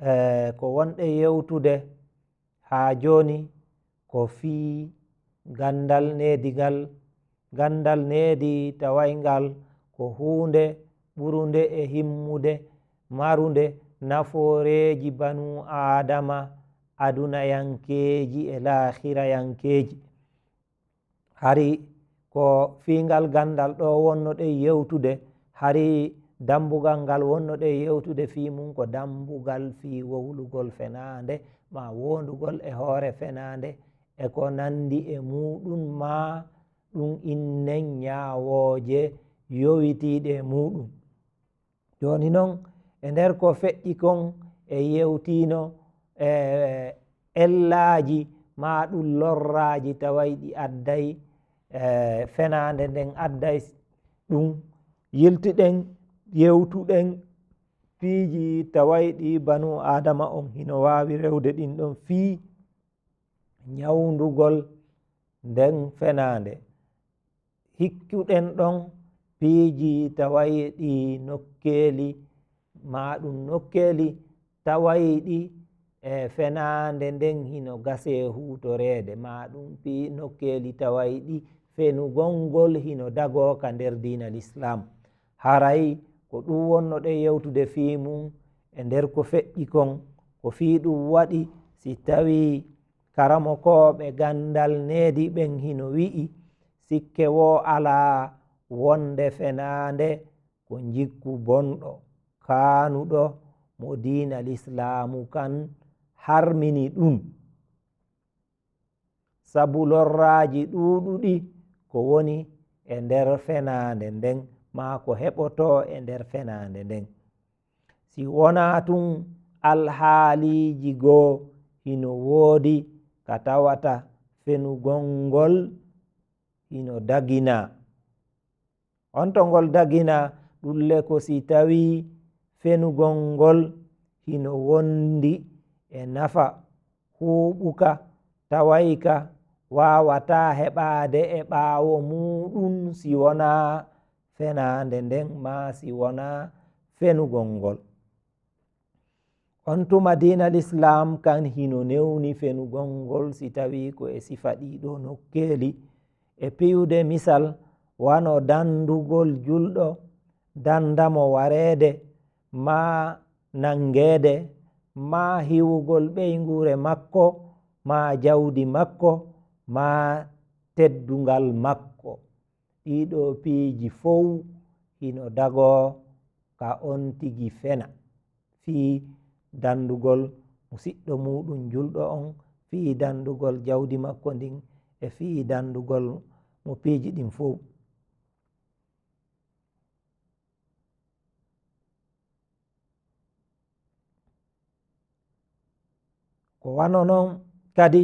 Eh, ko wonɗe yewtude haa jooni ko fii ganndal needigal ganndal needi tawayngal ko huunde ɓurunde e himmude marunde nafooreeji banu aadama adunayankeeji e laahirayankeeji hari ko fiingal ganndal ɗo wonnoɗen yewtude harii dambugal ngal wonnoɗe yewtude fii mum ko dambugal fii wowlugol fenaande ma wondugol e hoore fenaande e ko nandi e muɗum ma ɗum innen ñaawooje yowitiiɗe e muɗum jooni noon e nder ko feƴƴi kon e yewtiino e, e ellaaji ma ɗum lorraaji taway ɗi addaye fenaande nden adday ɗum yiltiɗen yewtuɗen fiiji tawayɗi banu adama on hino waawi rewde ɗin ɗon fii nyawndugol nden fenaande hikkuɗen ɗon piiji tawayɗi nokkeeli maaɗum nokkeeli tawayɗi e fenaande nden hino gasee huutoreede maaɗum nokkeeli tawayɗi fenugolngol hino dagooka nder diinal islam harayi ko ɗum wonno ɗen yewtude fii mum e nder ko feƴƴi kon ko fii ɗum waɗi si tawi karamo kooɓe gandal needi ɓen hino wi'i sikke wo alaa wonde fenaande ko jikku bonɗo kaanuɗo mo diina l'islamu kan harmini ɗum sabu lorraaji ɗuuɗuɗi ko woni e nder fenaande ndeng maa ko heɓoto e nder fenaande nden si wonaa tun alhaaliiji goo hino woodi ka tawata fenugolngol hino dagina on to ngol dagina ɗulle ko si tawii fenugolngol hino wondi e nafa huuɓuka tawayka waawataa heɓaade e ɓaawo muuɗum si wonaa fenande nden maasi wona fenugol ngol on tuma dina l'islam kan hino newni fenugol ngol si tawi ko e sifa ɗiɗo nokkeeli e piyude misal wano dandugol julɗo dandamo wareede ma nangeede ma hiwugol ɓeyngure makko ma jawdi makko ma teddungal makko ɗiɗo piiji fow hino dago ka on tigi fena fii dandugol musiɗɗo muɗum julɗo on fii dandugol jawdi makko ndin e fii dandugol mo piiji ɗin fow ko wano non kadi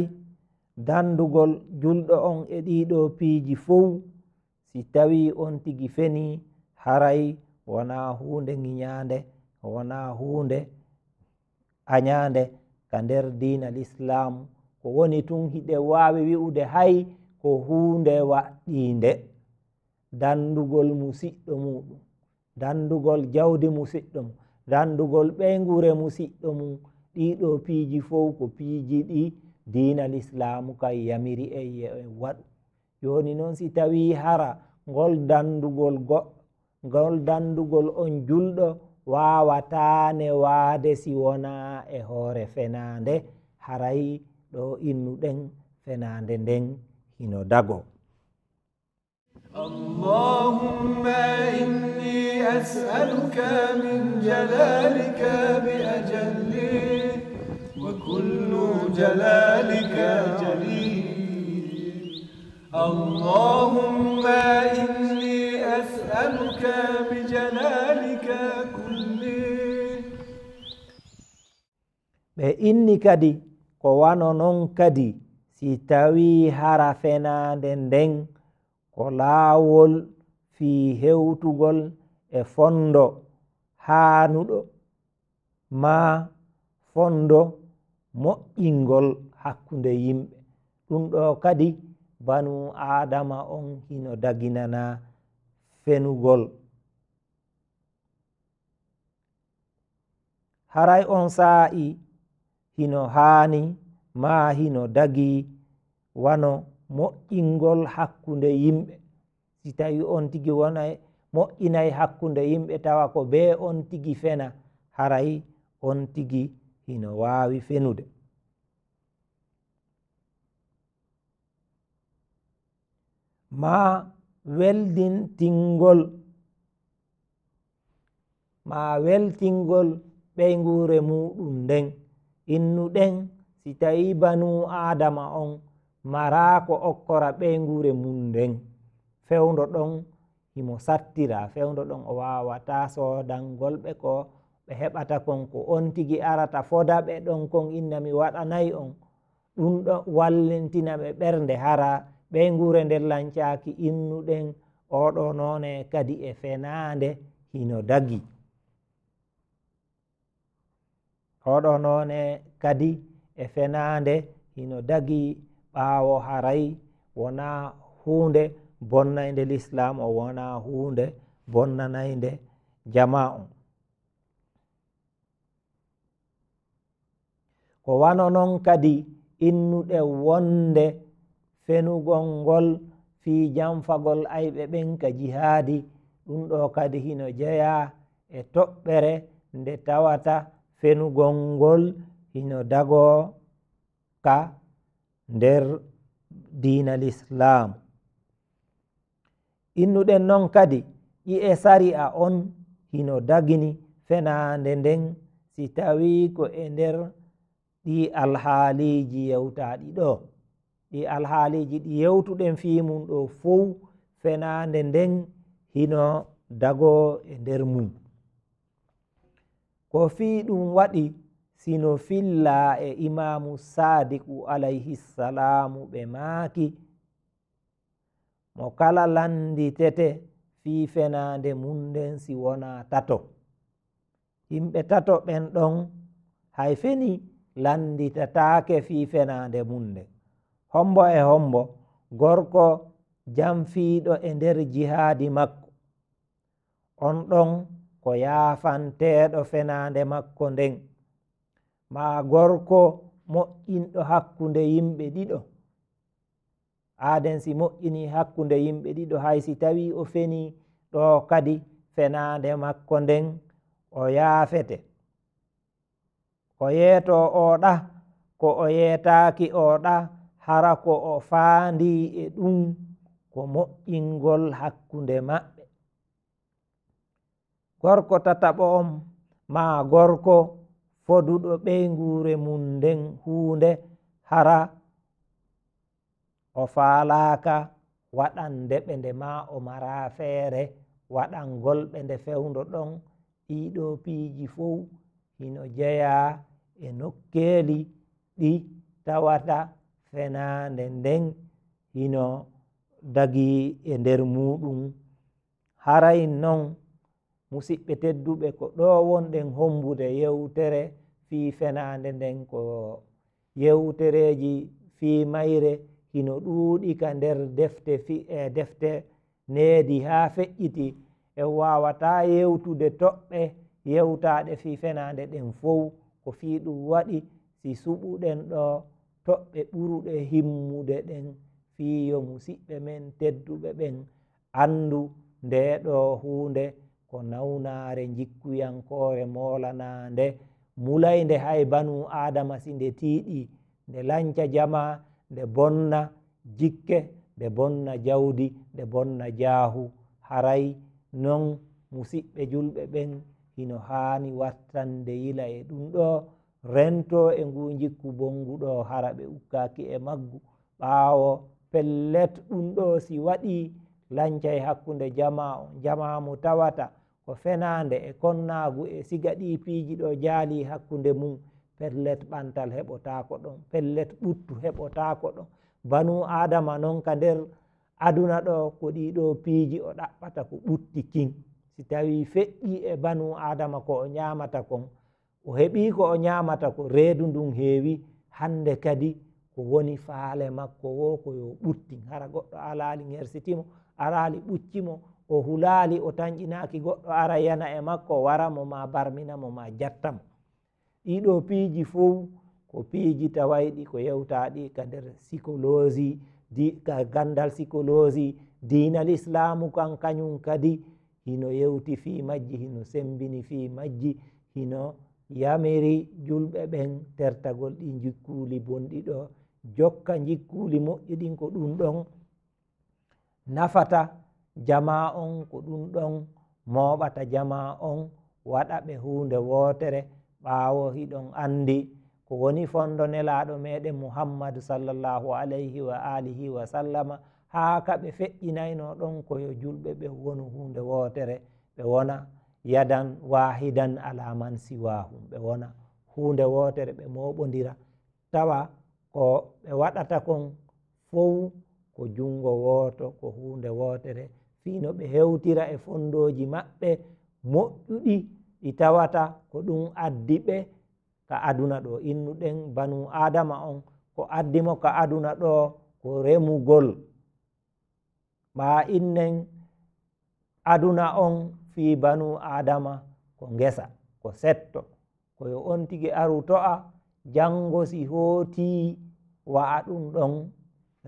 dandugol julɗo on e ɗiɗo piiji fow si tawi on tigi feni haray wona hunde giñande wona hunde añande ka nder din al islam ko woni tun hiɗe wawi wi'ude hay ko hunde waɗɗinde dandugol musiɗɗo muɗum dandugol jawdi musiɗɗo mum dandugol ɓeygure musiɗɗo mum ɗiɗo piiji fo ko piiji ɗi din al islamu kay yamiri e, e waɗ joni noon si tawi hara ngol dandugol go ngol dandugol on julɗo wawatane waade si wona e hoore fenande haray ɗo innuɗen fenande nden hino dago اللهم إني أسألك من جلالك بأجل وكل جلالك جليل اللهم إني أسألك بجلالك كله ɓe inni kadi ko wano noon kadi si tawi hara fenande nden ko laawol fi hewtugol e fondo haanuɗo ma fondo moƴƴingol hakkunde yimɓe ɗum ɗo kadi banu adama on hino daginana fenugol haray on sa'i hino haani ma hino dagi wano moƴƴingol hakkunde yimɓe si tawi on tigi wona e moƴƴinay hakkunde yimɓe tawa ko be on tigi fena haray on tigi hino wawi fenude ma weldintingol ma weltingol ɓeyngure muɗum ndeng innu ɗen si tawi banu adama on marako okkora ɓeyngure mum ndeng fewdo ɗon himo sattira fewdo ɗon o wawata sodangol ɓe ko ɓe heɓata kon ko on tigi arata foda ɓe ɗon kon innami waɗanayi on ɗum ɗo wallintina ɓe ɓernde hara ɓe gure nder lancaaki innuɗen oɗo none kadi e fenande hino dagi oɗo none kadi e fenande hino dagi ɓaawo haray wona huunde bonnayde l'islam o wona huunde bonnanayde jama'a o ko wano non kadi innuɗe wonde fenugol ngol fi janfagol ayɓe ɓen ka jihaadi ɗum ɗo kadi hino jeya e toɓɓere nde tawata fenugol ngol hino dago ka nder diinal islam innuɗen noon kadi ƴi'e sari'a on hino dagini fenande nden si tawi ko e nder ɗi alhaaliji yewtaɗi ɗo ɗi alhaaliji ɗi yewtuɗen fiimum ɗo fow fenaande nden hino dago e nder mum ko fii ɗum waɗi sino filla e imamu saadiku alayhi ssalamu ɓe maaki mo kala landitete fii fenaande mum nden si wona tato yimɓe tato ɓen ɗon hay feni landitataake fii fenaande mum nden hombo e hombo gorko jamfiiɗo e nder jihaadi makko on ɗon ko yaafanteeɗo fenaande makko nden maa gorko moƴƴinɗo hakkunde yimɓe ɗiɗo aaden si moƴƴini hakkunde yimɓe ɗiɗo hay si tawi o feni ɗo kadi fenaande makko nden o yaafete o yeeto oo ɗa ko o yeetaaki oo ɗa hara ko o faandi e ɗum ko moƴƴingol hakkunde maɓɓe gorko tataɓo on ma gorko foduɗo ɓeyngure mum nden huunde hara o faalaaka waɗan deɓe nde ma o mara feere waɗan golɓe nde fewndo ɗon ɗiɗo piiji fow hino jeya e nokkeeli ɗi tawata fenande nden hino dagi e nder muɗum harayin non musiɓɓe tedduɓe ko ɗo wonɗen hombude yewtere fi fenande nden ko yewtereji fi mayre hino ɗuuɗi ka nder defte fi e defte needi haa feƴƴiti e wawata yewtude toɓɓe yewtaɗe fi fenande ɗen fow ko fi ɗum waɗi si suɓuɗen ɗo toɓɓe ɓurɗe himmude ɗen fiyo musiɓɓe men tedduɓe ɓen andu ndeɗo hunde ko nawnare jikkuyankore molanande mulayde hay banu adama si nde tiiɗi nde lanca jama nde bonna jikke nde bonna jawdi nde bonna jaahu haray non musiɓɓe julɓe ɓen hino haani wattande yila e ɗum ɗo rento e ngu jikku bonnguɗo hara ɓe ukkaki e maggu ɓaawo pellet ɗum ɗo si waɗi lancay hakkunde jama o jamamu tawata ko fenande e konnagu e siga ɗi piiji ɗo jaali hakkunde mum pellet ɓantal heɓotako ɗon pellet ɓuttu heɓotako ɗon banu adama non ka nder aduna ɗo ko ɗi ɗo piiji o ɗaɓɓata ko ɓutti kin si tawi feƴƴi e banu adama ko o yamata kon o heɓii ko o ñaamata ko reedu ndun heewi hannde kadi ko woni faale makko wo ko yo ɓurti hara goɗɗo alaali ngersitimo araali ɓuccimo o hulaali o tañƴinaaki goɗɗo ara yana e makko wara mo ma barmina mo ma jatta mo ɗiɗo piiji fof ko piiji tawayɗi ko yewtaa ɗi ka nder psycologie di ka ganndal psycologie diinal islamu kan kañum kadi hino yewti fii majji hino sembini fii majji hino yamiri julɓe ɓen tertagol ɗi jikkuli bonɗi ɗo jokka jikkuli moƴƴiɗin ko ɗum ɗon nafata jama on ko ɗum ɗon moɓata jama on waɗa ɓe hunde wotere ɓawo hiɗon andi ko woni fondo nelaɗo meɗen muhammadu sallllahu alayhi wa alihi wa sallama haa ka ɓe feƴƴinayno ɗon koyo julɓe ɓe wonu hunde wotere ɓe wona yadan wahidan ala man siwahum ɓe wona hunde wotere ɓe moɓodira tawa ko ɓe waɗata kon fow ko jungo woto ko hunde wotere fino ɓe hewtira e fondoji maɓɓe moƴƴuɗi ɗi tawata ko ɗum addi ɓe ka aduna ɗo innuɗen banu adama on ko addimo ka aduna ɗo ko remugol ma innen aduna on fi banu adama ko ngesa ko setto koyo on tigi aru to'a jango si hooti wa'a ɗum ɗon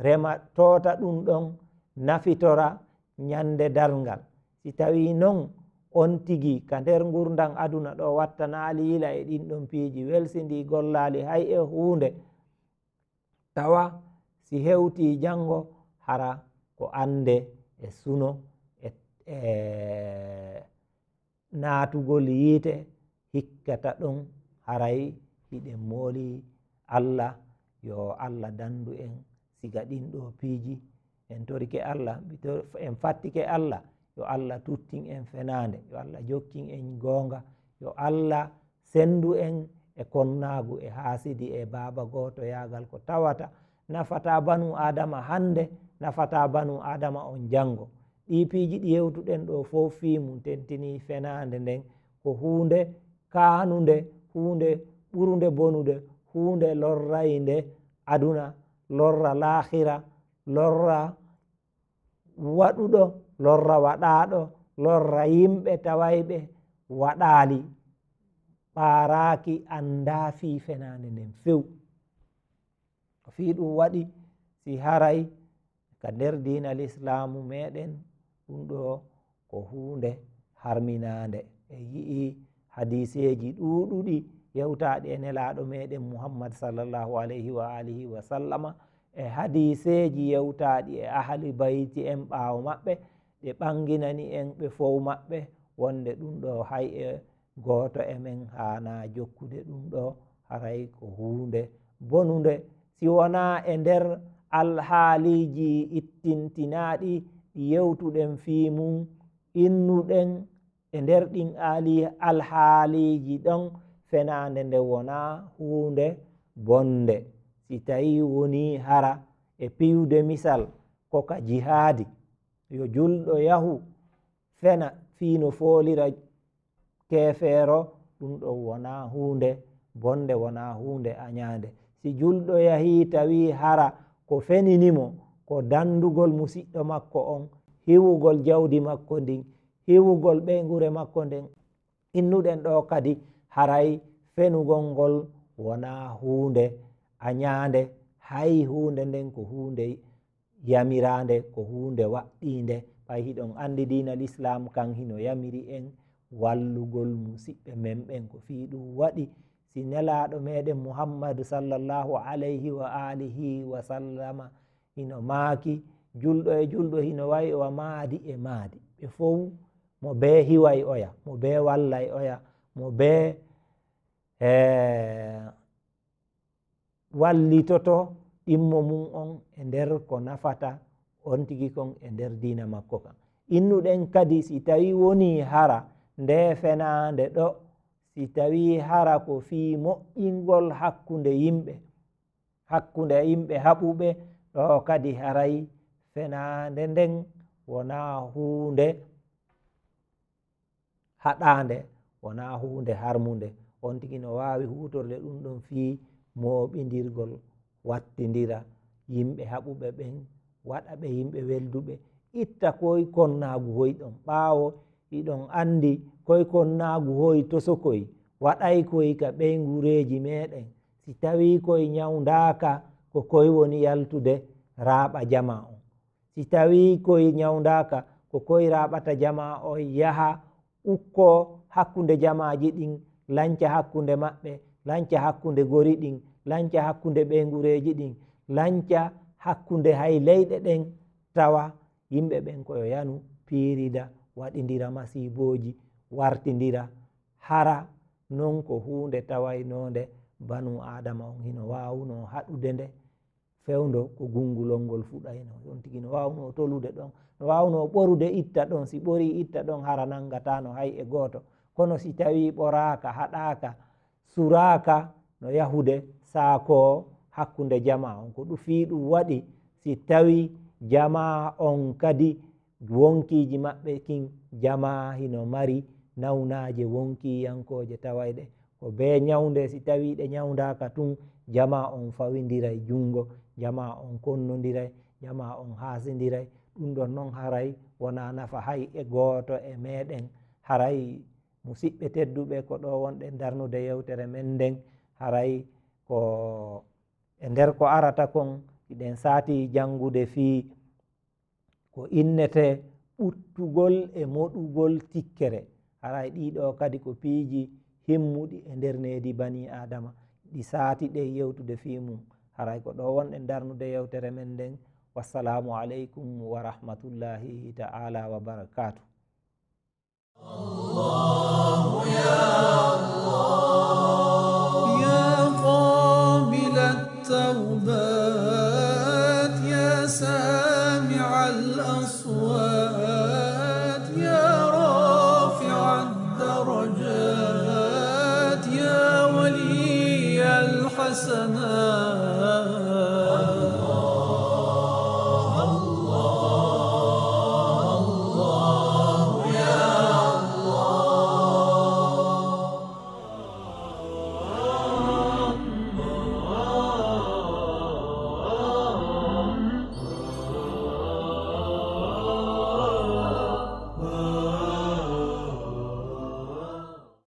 rema toota ɗum ɗon nafitora ñande darngal si tawi non on tigi ka nder ngurdan aduna ɗo wattanaliila e ɗin ɗon piiji welsindi gollali hay e huunde tawa si hewti jango hara ko ande e suno e naatugol yiite hikkata ɗum haray hiɗe mooli allah yo allah danndu en siga ɗin ɗo piiji en torike allah en fattike allah yo allah tuttin en fenaande yo allah jokkin en goonga yo allah senndu en e konnaagu e haasidi e baaba gooto yaagal ko tawata nafata banu adama hannde nafata banu adama on janngo ɗipiji ɗi yewtuɗen ɗo fo fimu tentini fenande nden ko hunde kanunde hunde ɓurunde bonude hunde lorrayinde aduna lorra lahira lorra waɗuɗo lorra waɗaɗo lorra yimɓe tawayɓe waɗali ɓaraki anda fi fenande nden few fi ɗum waɗi si haray ka nder dinal'islamu meɗen ɗum ɗo ko hunde harminande e yi'i hadiseji ɗuɗuɗi yewtaɗi e nelaɗo meɗen muhammad sallllahu alayhi wa alihi wa sallama e hadiseji yewtaɗi e ahli bayti en ɓawo maɓɓe ɗe ɓanginani en ɓe fow maɓɓe wonde ɗum ɗo hay e goto emen hana jokkude ɗum ɗo haray ko hunde bonude siwona e nder alhaaliji ittintinaɗi yewtuɗen fii mum innuɗen e nder ɗin ali alhaaliiji ɗon fenaande nde wonaa huunde bonnde si tawii wonii hara e piwde misal ko ka jihaadi yo julɗo yahu fena fii no foolira keefeero ɗum ɗo wonaa huunde bonnde wonaa huunde añaande si julɗo yahii tawii hara ko feninimo ko dandugol musiɗɗo makko on hiwugol jawdi makko ndin hiwugol ɓeygure makko nden innuɗen ɗo kadi haray fenugol ngol wona hunde a ñande hay hunde nden ko hunde yamirande ko hunde waɗɗinde ɓay hiɗon andi dinal islam kan hino yamiri en wallugol musiɓɓe men ɓen ko fi ɗum waɗi si nelaɗo meɗen muhammadu sallllahu alayhi wa alihi wa sallama hino maaki julɗo e julɗo hino wawi owa maadi e maadi ɓe fof mo be hiwa e oya mo be walla e oya mo be eh, wallitoto ɗimmo mum on e nder ko nafata on tigi kon e nder dina makko kan innuɗen kadi si tawi woni hara nde fenande ɗo si tawi hara ko fi moƴƴingol hakkunde yimɓe hakkunde yimɓe haɓuɓe ɗo kadi haray fenande ndeng wona hunde haɗande wona hunde harmude on tigi no wawi hutorde ɗum ɗon fi moɓidirgol wattidira yimɓe haɓuɓe ɓen waɗa ɓe yimɓe welduɓe itta koye konnagu hoy ɗon ɓawo iɗon andi koye konnagu hoy tosokoye waɗay koye ka ɓey gureji meɗen si tawi koye nyawdaka ko koye woni yaltude raaɓa jama o si tawi koye ñawdaka ko koye raaɓata jama o yaha ukko hakkunde jamaji ɗin lanca hakkunde maɓɓe lanca hakkunde gori ɗin lanca hakkunde ɓeygureji ɗin lanca hakkunde hay leyɗe ɗen tawa yimɓe ɓen koyo yanu piirida waɗidira masiboji wartidira hara non ko hunde tawaynonde banu adama on hino wawno haɗude nde fewdo ko gungulol ngol fuɗayno on tigi no wawno tolude ɗon no wawno ɓorude itta ɗon si ɓori itta ɗon hara nangatano hay e goto kono si tawi ɓoraka haɗaka suraka no yahude sako hakkude jama on ko ɗum fi ɗum waɗi si tawi jama on kadi wonkiji maɓɓe kin jama hino mari nawnaje wonkiyankoje tawayɗe ko be nyawde si tawi ɗe nyawdaka tun jama on fawidira e jungo jama on konnodira jama on hasidira ɗum ɗon noon haray wona nafa hay e goto e meɗen haray musiɓɓe tedduɓe ko ɗo wonɗe darnude yewtere men nden haray ko e nder ko arata kon iɗen sati jangude fi ko innete ɓuttugol e moɗugol tikkere haray ɗiɗo kadi ko piiji himmuɗi e nder needi bani adama ɗi saati ɗe yewtude fimum haray ko ɗo wonɗe darnude yewtere men nden wassalamu aleykum wa rahmatullahi taala wa barakatuh